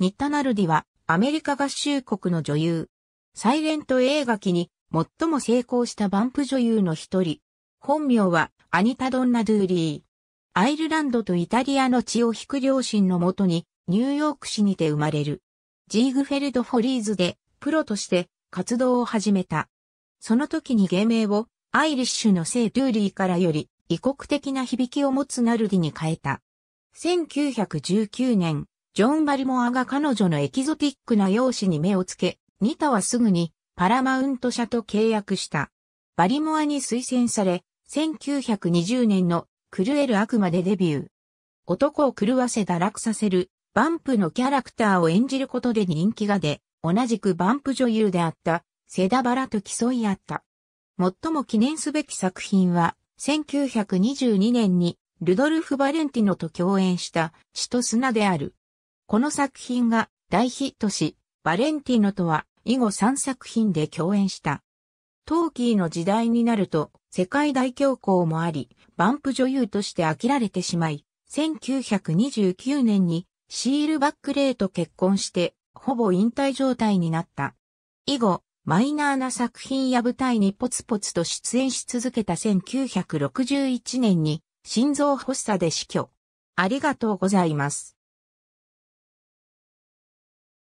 ニッタ・ナルディはアメリカ合衆国の女優。サイレント映画期に最も成功したバンプ女優の一人。本名はアニタ・ドンナ・ドゥーリー。アイルランドとイタリアの血を引く両親のもとにニューヨーク市にて生まれる。ジーグフェルド・フォリーズでプロとして活動を始めた。その時に芸名をアイリッシュの聖ドゥーリーからより異国的な響きを持つナルディに変えた。1919年、ジョン・バリモアが彼女のエキゾティックな容姿に目をつけ、ニタはすぐにパラマウント社と契約した。バリモアに推薦され、1920年の狂える悪魔でデビュー。男を狂わせ堕落させる、バンプのキャラクターを演じることで人気が出、同じくバンプ女優であった、セダバラと競い合った。最も記念すべき作品は、1922年にルドルフ・バレンティノと共演した、血と砂である。この作品が大ヒットし、バレンティノとは以後3作品で共演した。トーキーの時代になると世界大恐慌もあり、バンプ女優として飽きられてしまい、1929年にシールバックレイと結婚して、ほぼ引退状態になった。以後、マイナーな作品や舞台にポツポツと出演し続けた1961年に心臓発作で死去。ありがとうございます。